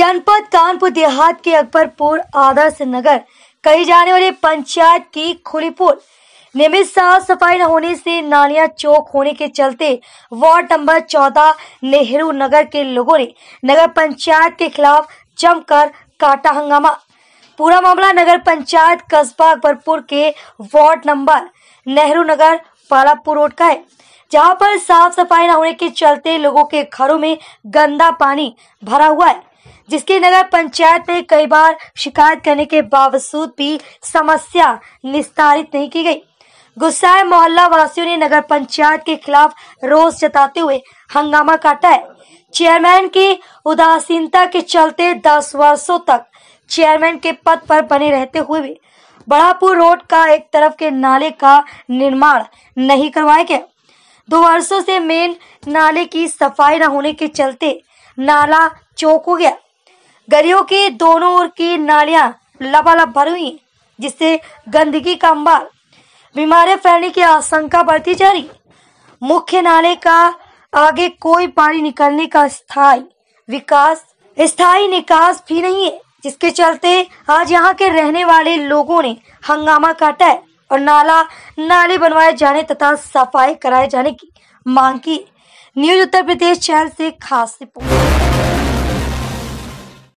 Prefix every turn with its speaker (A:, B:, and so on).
A: जनपद कानपुर देहात के अकबरपुर आदर्श नगर कही जाने वाली पंचायत की खुलीपुर नियमित साफ सफाई न होने से नानिया चौक होने के चलते वार्ड नंबर चौदह नेहरू नगर के लोगों ने नगर पंचायत के खिलाफ जमकर काटा हंगामा पूरा मामला नगर पंचायत कस्बा अकबरपुर के ward number Nehru Nagar Palapur road का है जहां पर साफ सफाई न होने के चलते लोगों के घरों में गंदा पानी भरा हुआ है जिसकी नगर पंचायत में कई बार शिकायत करने के बावजूद भी समस्या निस्तारित नहीं की गई गुस्साए मोहल्ला वासियों ने नगर पंचायत के खिलाफ रोष जताते हुए हंगामा काटा है चेयरमैन की उदासीनता के चलते दस वर्षों तक चेयरमैन के पद पर बने रहते हुए भी बड़ापुर रोड का एक तरफ के नाले का निर्माण नहीं करवाया गया दो वर्षों से मेन नाले की सफाई न होने के चलते नाला चौक हो गया गलियों के दोनों ओर की नालियां लबालब भर हुई जिससे गंदगी का अंबार बीमारियां फैलने की आशंका बढ़ती जा रही मुख्य नाले का आगे कोई पानी निकलने का स्थायी विकास स्थायी निकास भी नहीं है जिसके चलते आज यहाँ के रहने वाले लोगों ने हंगामा काटा है और नाला नाले बनवाए जाने तथा सफाई कराए जाने की मांग की न्यूज उत्तर प्रदेश चैनल से खास रिपोर्ट